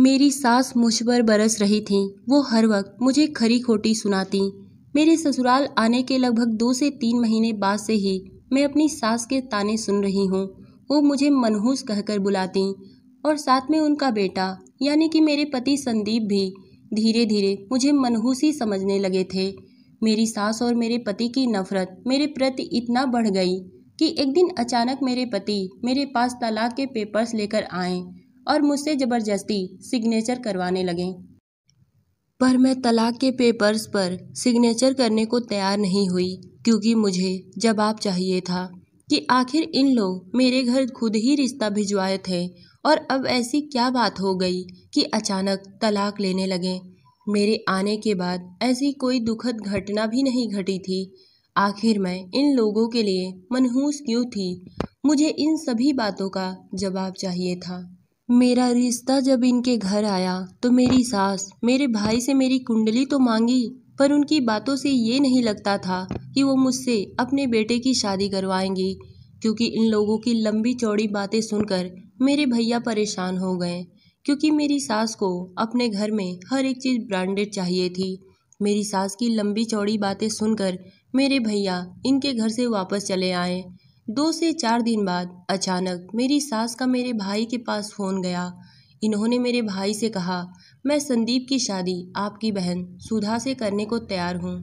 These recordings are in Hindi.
मेरी सास मुझ पर बरस रही थी वो हर वक्त मुझे खरी खोटी सुनाती मेरे ससुराल आने के लगभग दो से तीन महीने बाद से ही मैं अपनी सास के ताने सुन रही हूँ वो मुझे मनहूस कहकर बुलाती और साथ में उनका बेटा यानी कि मेरे पति संदीप भी धीरे धीरे मुझे मनहूस ही समझने लगे थे मेरी सास और मेरे पति की नफरत मेरे प्रति इतना बढ़ गई कि एक दिन अचानक मेरे पति मेरे पास तलाक के पेपर्स लेकर आए और मुझसे ज़बरदस्ती सिग्नेचर करवाने लगे पर मैं तलाक के पेपर्स पर सिग्नेचर करने को तैयार नहीं हुई क्योंकि मुझे जवाब चाहिए था कि आखिर इन लोग मेरे घर खुद ही रिश्ता भिजवाए थे और अब ऐसी क्या बात हो गई कि अचानक तलाक लेने लगे मेरे आने के बाद ऐसी कोई दुखद घटना भी नहीं घटी थी आखिर मैं इन लोगों के लिए मनहूस क्यों थी मुझे इन सभी बातों का जवाब चाहिए था मेरा रिश्ता जब इनके घर आया तो मेरी सास मेरे भाई से मेरी कुंडली तो मांगी पर उनकी बातों से ये नहीं लगता था कि वो मुझसे अपने बेटे की शादी करवाएंगी क्योंकि इन लोगों की लंबी चौड़ी बातें सुनकर मेरे भैया परेशान हो गए क्योंकि मेरी सास को अपने घर में हर एक चीज़ ब्रांडेड चाहिए थी मेरी सास की लंबी चौड़ी बातें सुनकर मेरे भैया इनके घर से वापस चले आए दो से चार दिन बाद अचानक मेरी सास का मेरे भाई के पास फ़ोन गया इन्होंने मेरे भाई से कहा मैं संदीप की शादी आपकी बहन सुधा से करने को तैयार हूँ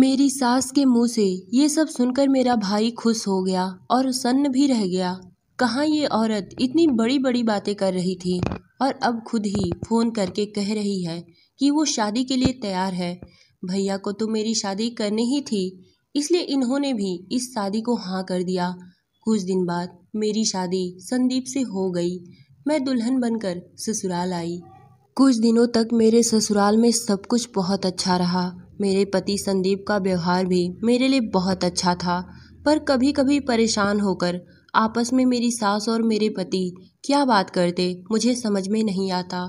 मेरी सास के मुंह से ये सब सुनकर मेरा भाई खुश हो गया और सन्न भी रह गया कहाँ ये औरत इतनी बड़ी बड़ी बातें कर रही थी और अब खुद ही फ़ोन करके कह रही है कि वो शादी के लिए तैयार है भैया को तो मेरी शादी करनी ही थी इसलिए इन्होंने भी इस शादी को हाँ कर दिया कुछ दिन बाद मेरी शादी संदीप से हो गई मैं दुल्हन बनकर ससुराल आई कुछ दिनों तक मेरे ससुराल में सब कुछ बहुत अच्छा रहा मेरे पति संदीप का व्यवहार भी मेरे लिए बहुत अच्छा था पर कभी कभी परेशान होकर आपस में मेरी सास और मेरे पति क्या बात करते मुझे समझ में नहीं आता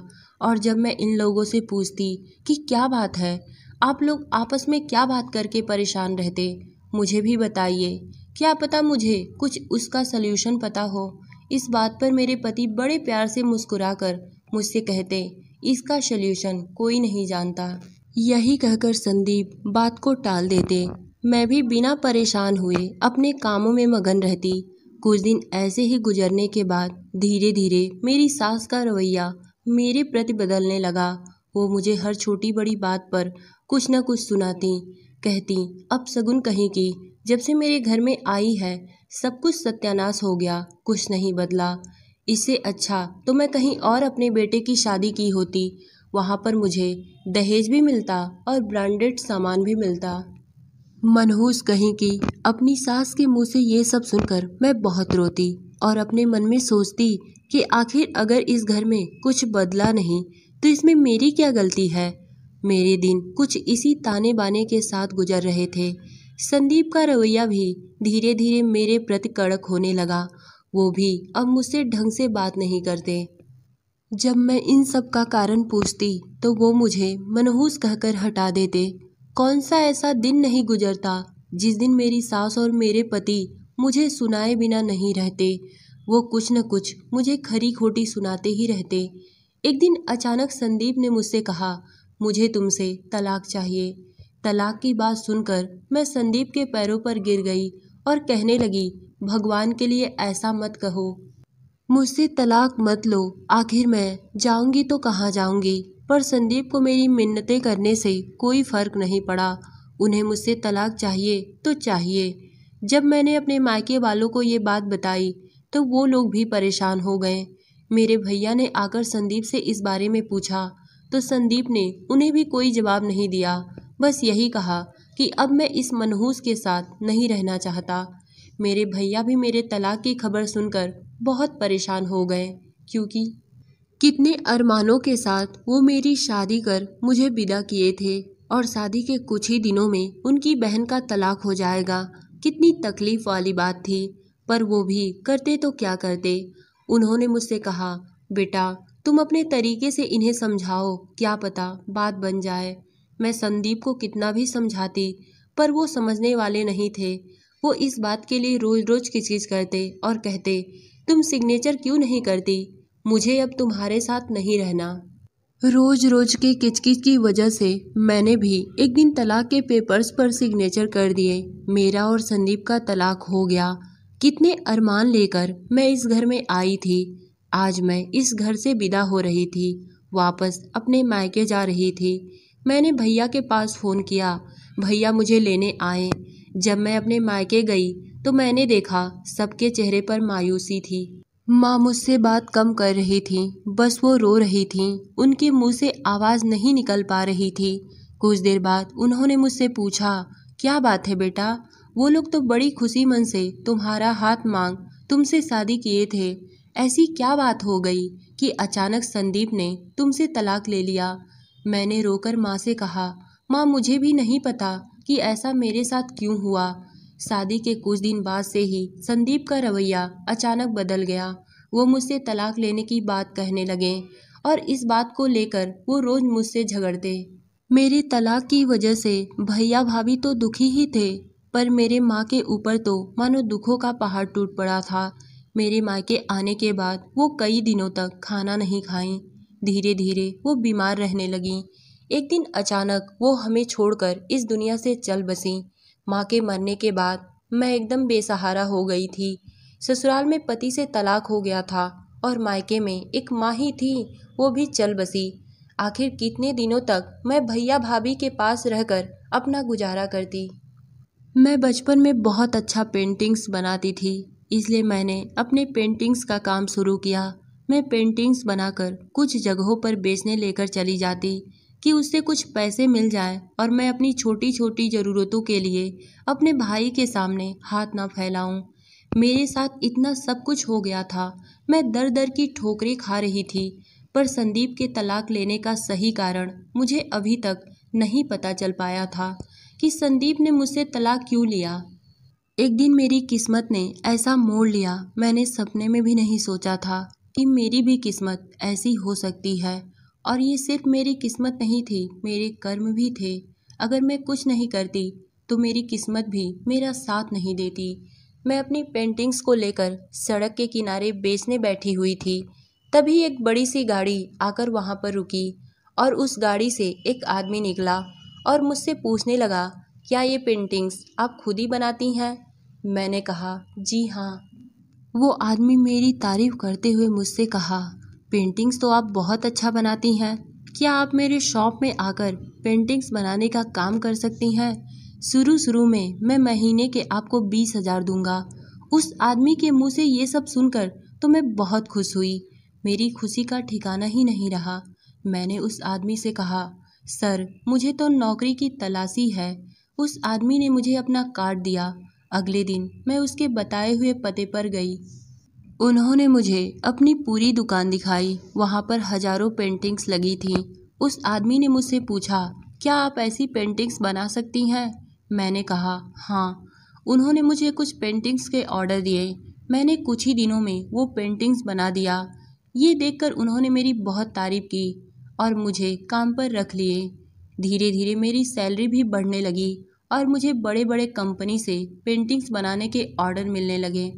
और जब मैं इन लोगों से पूछती कि क्या बात है आप लोग आपस में क्या बात करके परेशान रहते मुझे भी बताइए क्या पता मुझे कुछ उसका सल्यूशन पता हो इस बात पर मेरे पति बड़े प्यार से मुस्कुरा मुझसे कहते इसका सल्यूशन कोई नहीं जानता यही कहकर संदीप बात को टाल देते मैं भी बिना परेशान हुए अपने कामों में मगन रहती कुछ दिन ऐसे ही गुजरने के बाद धीरे धीरे मेरी सास का रवैया मेरे प्रति बदलने लगा वो मुझे हर छोटी बड़ी बात पर कुछ ना कुछ सुनाती कहती अब सगुन कहीं की जब से मेरे घर में आई है सब कुछ सत्यानाश हो गया कुछ नहीं बदला इससे अच्छा तो मैं कहीं और अपने बेटे की शादी की होती वहाँ पर मुझे दहेज भी मिलता और ब्रांडेड सामान भी मिलता मनहूस कहीं की अपनी सास के मुंह से ये सब सुनकर मैं बहुत रोती और अपने मन में सोचती कि आखिर अगर इस घर में कुछ बदला नहीं तो इसमें मेरी क्या गलती है मेरे दिन कुछ इसी ताने बाने के साथ गुजर रहे थे संदीप का रवैया भी धीरे धीरे मेरे प्रति कड़क होने लगा वो भी अब मुझसे ढंग से बात नहीं करते जब मैं इन सब का कारण पूछती तो वो मुझे मनहूस कहकर हटा देते कौन सा ऐसा दिन नहीं गुजरता जिस दिन मेरी सास और मेरे पति मुझे सुनाए बिना नहीं रहते वो कुछ न कुछ मुझे खरी खोटी सुनाते ही रहते एक दिन अचानक संदीप ने मुझसे कहा मुझे तुमसे तलाक चाहिए तलाक की बात सुनकर मैं संदीप के पैरों पर गिर गई और कहने लगी भगवान के लिए ऐसा मत कहो मुझसे तलाक मत लो आखिर मैं जाऊंगी तो कहाँ जाऊंगी पर संदीप को मेरी मिन्नतें करने से कोई फ़र्क नहीं पड़ा उन्हें मुझसे तलाक चाहिए तो चाहिए जब मैंने अपने मायके वालों को ये बात बताई तो वो लोग भी परेशान हो गए मेरे भैया ने आकर संदीप से इस बारे में पूछा तो संदीप ने उन्हें भी कोई जवाब नहीं दिया बस यही कहा कि अब मैं इस मनहूस के साथ नहीं रहना चाहता मेरे भैया भी मेरे तलाक की खबर सुनकर बहुत परेशान हो गए क्योंकि कितने अरमानों के साथ वो मेरी शादी कर मुझे विदा किए थे और शादी के कुछ ही दिनों में उनकी बहन का तलाक हो जाएगा कितनी तकलीफ़ वाली बात थी पर वो भी करते तो क्या करते उन्होंने मुझसे कहा बेटा तुम अपने तरीके से इन्हें समझाओ क्या पता बात बन जाए मैं संदीप को कितना भी समझाती पर वो समझने वाले नहीं थे वो इस बात के लिए रोज़ रोज़ किचकिच करते और कहते तुम सिग्नेचर क्यों नहीं करती मुझे अब तुम्हारे साथ नहीं रहना रोज़ रोज़ के किचकिच की वजह से मैंने भी एक दिन तलाक के पेपर्स पर सिग्नेचर कर दिए मेरा और संदीप का तलाक हो गया कितने अरमान लेकर मैं इस घर में आई थी आज मैं इस घर से विदा हो रही थी वापस अपने मायके जा रही थी मैंने भैया के पास फ़ोन किया भैया मुझे लेने आए जब मैं अपने मायके गई तो मैंने देखा सबके चेहरे पर मायूसी थी माँ मुझसे बात कम कर रही थी बस वो रो रही थी उनके मुंह से आवाज़ नहीं निकल पा रही थी कुछ देर बाद उन्होंने मुझसे पूछा क्या बात है बेटा वो लोग तो बड़ी खुशी मन से तुम्हारा हाथ मांग तुमसे शादी किए थे ऐसी क्या बात हो गई कि अचानक संदीप ने तुमसे तलाक ले लिया मैंने रोकर माँ से कहा माँ मुझे भी नहीं पता कि ऐसा मेरे साथ क्यों हुआ शादी के कुछ दिन बाद से ही संदीप का रवैया अचानक बदल गया वो मुझसे तलाक लेने की बात कहने लगे और इस बात को लेकर वो रोज़ मुझसे झगड़ते मेरे तलाक की वजह से भैया भाभी तो दुखी ही थे पर मेरे माँ के ऊपर तो मानो दुखों का पहाड़ टूट पड़ा था मेरे मायके आने के बाद वो कई दिनों तक खाना नहीं खाई धीरे धीरे वो बीमार रहने लगीं एक दिन अचानक वो हमें छोड़कर इस दुनिया से चल बसी माँ के मरने के बाद मैं एकदम बेसहारा हो गई थी ससुराल में पति से तलाक हो गया था और मायके में एक माँ ही थी वो भी चल बसी आखिर कितने दिनों तक मैं भैया भाभी के पास रहकर अपना गुजारा करती मैं बचपन में बहुत अच्छा पेंटिंग्स बनाती थी इसलिए मैंने अपने पेंटिंग्स का काम शुरू किया मैं पेंटिंग्स बनाकर कुछ जगहों पर बेचने लेकर चली जाती कि उससे कुछ पैसे मिल जाए और मैं अपनी छोटी छोटी ज़रूरतों के लिए अपने भाई के सामने हाथ ना फैलाऊं मेरे साथ इतना सब कुछ हो गया था मैं दर दर की ठोकरें खा रही थी पर संदीप के तलाक लेने का सही कारण मुझे अभी तक नहीं पता चल पाया था कि संदीप ने मुझसे तलाक क्यों लिया एक दिन मेरी किस्मत ने ऐसा मोड़ लिया मैंने सपने में भी नहीं सोचा था कि मेरी भी किस्मत ऐसी हो सकती है और ये सिर्फ मेरी किस्मत नहीं थी मेरे कर्म भी थे अगर मैं कुछ नहीं करती तो मेरी किस्मत भी मेरा साथ नहीं देती मैं अपनी पेंटिंग्स को लेकर सड़क के किनारे बेचने बैठी हुई थी तभी एक बड़ी सी गाड़ी आकर वहाँ पर रुकी और उस गाड़ी से एक आदमी निकला और मुझसे पूछने लगा क्या ये पेंटिंग्स आप खुद ही बनाती हैं मैंने कहा जी हाँ वो आदमी मेरी तारीफ़ करते हुए मुझसे कहा पेंटिंग्स तो आप बहुत अच्छा बनाती हैं क्या आप मेरे शॉप में आकर पेंटिंग्स बनाने का काम कर सकती हैं शुरू शुरू में मैं महीने के आपको बीस हज़ार दूंगा उस आदमी के मुंह से ये सब सुनकर तो मैं बहुत खुश हुई मेरी खुशी का ठिकाना ही नहीं रहा मैंने उस आदमी से कहा सर मुझे तो नौकरी की तलाशी है उस आदमी ने मुझे अपना कार्ड दिया अगले दिन मैं उसके बताए हुए पते पर गई उन्होंने मुझे अपनी पूरी दुकान दिखाई वहाँ पर हज़ारों पेंटिंग्स लगी थीं उस आदमी ने मुझसे पूछा क्या आप ऐसी पेंटिंग्स बना सकती हैं मैंने कहा हाँ उन्होंने मुझे कुछ पेंटिंग्स के ऑर्डर दिए मैंने कुछ ही दिनों में वो पेंटिंग्स बना दिया ये देखकर उन्होंने मेरी बहुत तारीफ़ की और मुझे काम पर रख लिए धीरे धीरे मेरी सैलरी भी बढ़ने लगी और मुझे बड़े बड़े कंपनी से पेंटिंग्स बनाने के ऑर्डर मिलने लगे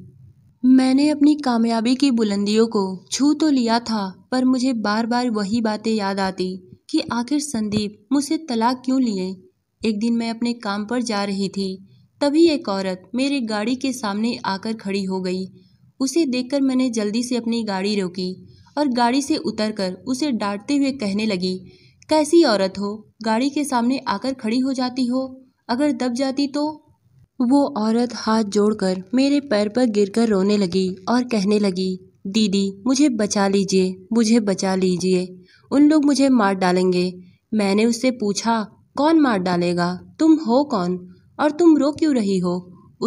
मैंने अपनी कामयाबी की बुलंदियों को छू तो लिया था पर मुझे बार बार वही बातें याद आती कि आखिर संदीप मुझसे तलाक क्यों लिए एक दिन मैं अपने काम पर जा रही थी तभी एक औरत मेरी गाड़ी के सामने आकर खड़ी हो गई उसे देखकर मैंने जल्दी से अपनी गाड़ी रोकी और गाड़ी से उतरकर उसे डांटते हुए कहने लगी कैसी औरत हो गाड़ी के सामने आकर खड़ी हो जाती हो अगर दब जाती तो वो औरत हाथ जोड़कर मेरे पैर पर गिरकर रोने लगी और कहने लगी दीदी मुझे बचा लीजिए मुझे बचा लीजिए उन लोग मुझे मार डालेंगे मैंने उससे पूछा कौन मार डालेगा तुम हो कौन और तुम रो क्यों रही हो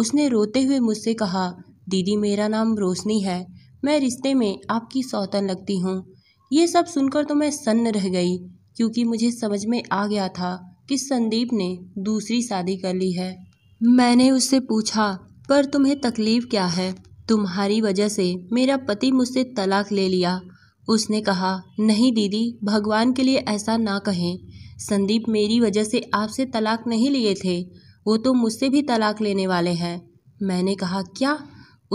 उसने रोते हुए मुझसे कहा दीदी मेरा नाम रोशनी है मैं रिश्ते में आपकी सौतन लगती हूँ ये सब सुनकर तो मैं सन्न रह गई क्योंकि मुझे समझ में आ गया था कि संदीप ने दूसरी शादी कर ली है मैंने उससे पूछा पर तुम्हें तकलीफ़ क्या है तुम्हारी वजह से मेरा पति मुझसे तलाक ले लिया उसने कहा नहीं दीदी भगवान के लिए ऐसा ना कहें संदीप मेरी वजह से आपसे तलाक नहीं लिए थे वो तो मुझसे भी तलाक लेने वाले हैं मैंने कहा क्या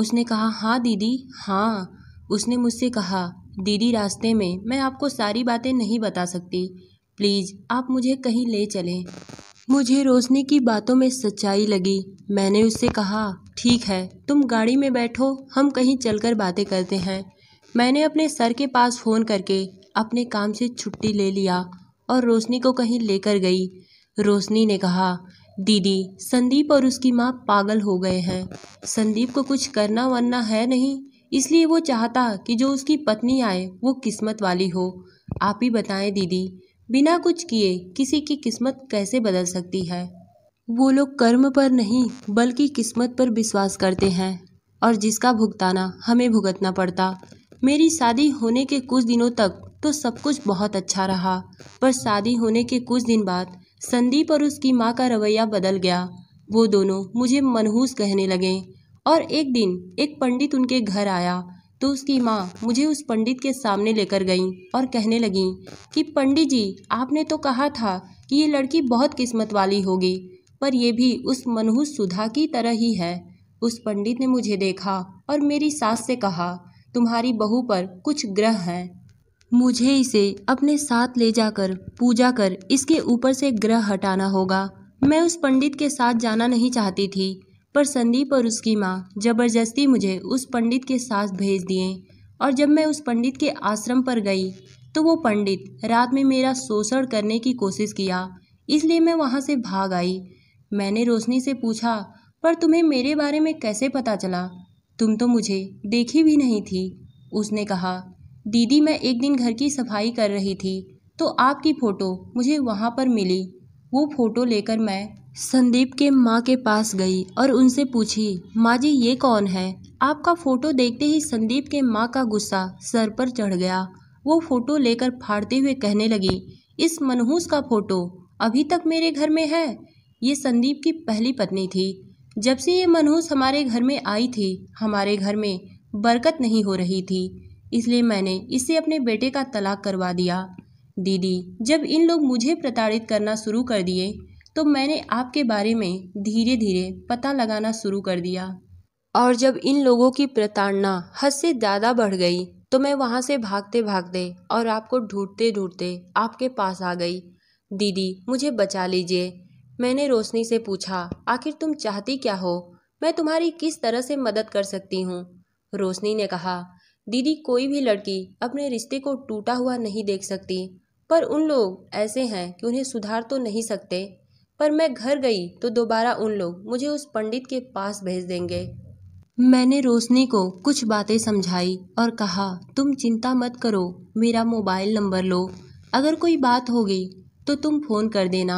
उसने कहा हाँ दीदी हाँ उसने मुझसे कहा दीदी रास्ते में मैं आपको सारी बातें नहीं बता सकती प्लीज़ आप मुझे कहीं ले चलें मुझे रोशनी की बातों में सच्चाई लगी मैंने उससे कहा ठीक है तुम गाड़ी में बैठो हम कहीं चलकर बातें करते हैं मैंने अपने सर के पास फ़ोन करके अपने काम से छुट्टी ले लिया और रोशनी को कहीं लेकर गई रोशनी ने कहा दीदी संदीप और उसकी माँ पागल हो गए हैं संदीप को कुछ करना वरना है नहीं इसलिए वो चाहता कि जो उसकी पत्नी आए वो किस्मत वाली हो आप ही बताएं दीदी बिना कुछ किए किसी की किस्मत कैसे बदल सकती है वो लोग कर्म पर नहीं बल्कि किस्मत पर विश्वास करते हैं और जिसका भुगताना हमें भुगतना पड़ता मेरी शादी होने के कुछ दिनों तक तो सब कुछ बहुत अच्छा रहा पर शादी होने के कुछ दिन बाद संदीप और उसकी माँ का रवैया बदल गया वो दोनों मुझे मनहूस कहने लगे और एक दिन एक पंडित उनके घर आया तो उसकी माँ मुझे उस पंडित के सामने लेकर गईं और कहने लगीं कि पंडित जी आपने तो कहा था कि ये लड़की बहुत किस्मत वाली होगी पर यह भी उस मनहूस सुधा की तरह ही है उस पंडित ने मुझे देखा और मेरी सास से कहा तुम्हारी बहू पर कुछ ग्रह हैं मुझे इसे अपने साथ ले जाकर पूजा कर इसके ऊपर से ग्रह हटाना होगा मैं उस पंडित के साथ जाना नहीं चाहती थी पर संदीप और उसकी माँ ज़बरदस्ती मुझे उस पंडित के साथ भेज दिए और जब मैं उस पंडित के आश्रम पर गई तो वो पंडित रात में मेरा शोषण करने की कोशिश किया इसलिए मैं वहाँ से भाग आई मैंने रोशनी से पूछा पर तुम्हें मेरे बारे में कैसे पता चला तुम तो मुझे देखी भी नहीं थी उसने कहा दीदी मैं एक दिन घर की सफाई कर रही थी तो आपकी फ़ोटो मुझे वहाँ पर मिली वो फ़ोटो लेकर मैं संदीप के माँ के पास गई और उनसे पूछी माँ जी ये कौन है आपका फोटो देखते ही संदीप के माँ का गुस्सा सर पर चढ़ गया वो फोटो लेकर फाड़ते हुए कहने लगी इस मनहूस का फोटो अभी तक मेरे घर में है ये संदीप की पहली पत्नी थी जब से ये मनहूस हमारे घर में आई थी हमारे घर में बरकत नहीं हो रही थी इसलिए मैंने इससे अपने बेटे का तलाक करवा दिया दीदी जब इन लोग मुझे प्रताड़ित करना शुरू कर दिए तो मैंने आपके बारे में धीरे धीरे पता लगाना शुरू कर दिया और जब इन लोगों की प्रताड़ना हद से ज़्यादा बढ़ गई तो मैं वहाँ से भागते भागते और आपको ढूंढते ढूंढते आपके पास आ गई दीदी मुझे बचा लीजिए मैंने रोशनी से पूछा आखिर तुम चाहती क्या हो मैं तुम्हारी किस तरह से मदद कर सकती हूँ रोशनी ने कहा दीदी कोई भी लड़की अपने रिश्ते को टूटा हुआ नहीं देख सकती पर उन लोग ऐसे हैं कि उन्हें सुधार तो नहीं सकते पर मैं घर गई तो दोबारा उन लोग मुझे उस पंडित के पास भेज देंगे मैंने रोशनी को कुछ बातें समझाई और कहा तुम चिंता मत करो मेरा मोबाइल नंबर लो अगर कोई बात होगी तो तुम फ़ोन कर देना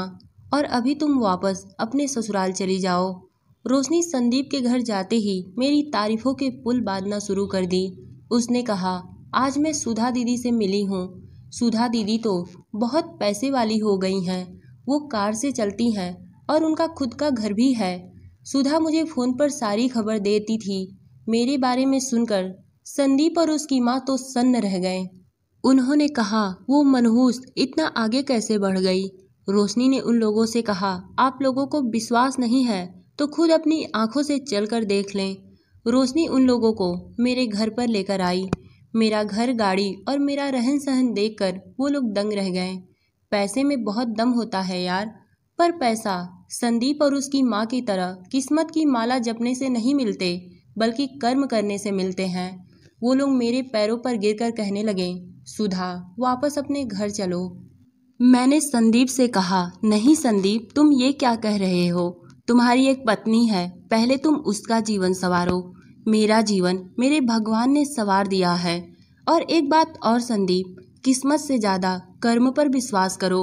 और अभी तुम वापस अपने ससुराल चली जाओ रोशनी संदीप के घर जाते ही मेरी तारीफ़ों के पुल बांधना शुरू कर दी उसने कहा आज मैं सुधा दीदी से मिली हूँ सुधा दीदी तो बहुत पैसे वाली हो गई हैं वो कार से चलती हैं और उनका खुद का घर भी है सुधा मुझे फ़ोन पर सारी खबर देती थी मेरे बारे में सुनकर संदीप और उसकी माँ तो सन्न रह गए उन्होंने कहा वो मनहूस इतना आगे कैसे बढ़ गई रोशनी ने उन लोगों से कहा आप लोगों को विश्वास नहीं है तो खुद अपनी आंखों से चल कर देख लें रोशनी उन लोगों को मेरे घर पर लेकर आई मेरा घर गाड़ी और मेरा रहन सहन देखकर वो लोग दंग रह गए पैसे में बहुत दम होता है यार पर पैसा संदीप और उसकी माँ की तरह किस्मत की माला जपने से नहीं मिलते बल्कि कर्म करने से मिलते हैं वो लोग मेरे पैरों पर गिरकर कहने लगे सुधा वापस अपने घर चलो मैंने संदीप से कहा नहीं संदीप तुम ये क्या कह रहे हो तुम्हारी एक पत्नी है पहले तुम उसका जीवन संवारो मेरा जीवन मेरे भगवान ने संवार दिया है और एक बात और संदीप किस्मत से ज़्यादा कर्म पर विश्वास करो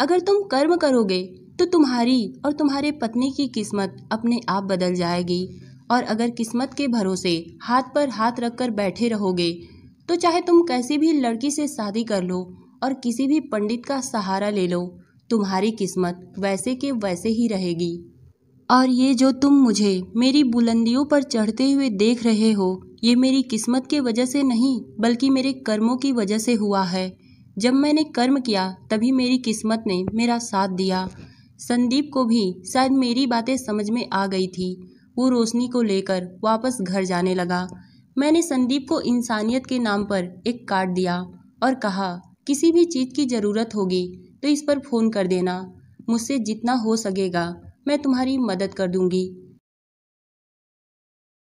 अगर तुम कर्म करोगे तो तुम्हारी और तुम्हारे पत्नी की किस्मत अपने आप बदल जाएगी और अगर किस्मत के भरोसे हाथ पर हाथ रखकर बैठे रहोगे तो चाहे तुम कैसी भी लड़की से शादी कर लो और किसी भी पंडित का सहारा ले लो तुम्हारी किस्मत वैसे के वैसे ही रहेगी और ये जो तुम मुझे मेरी बुलंदियों पर चढ़ते हुए देख रहे हो ये मेरी किस्मत के वजह से नहीं बल्कि मेरे कर्मों की वजह से हुआ है जब मैंने कर्म किया तभी मेरी किस्मत ने मेरा साथ दिया संदीप को भी शायद मेरी बातें समझ में आ गई थी वो रोशनी को लेकर वापस घर जाने लगा मैंने संदीप को इंसानियत के नाम पर एक कार्ड दिया और कहा किसी भी चीज़ की ज़रूरत होगी तो इस पर फ़ोन कर देना मुझसे जितना हो सकेगा मैं तुम्हारी मदद कर दूँगी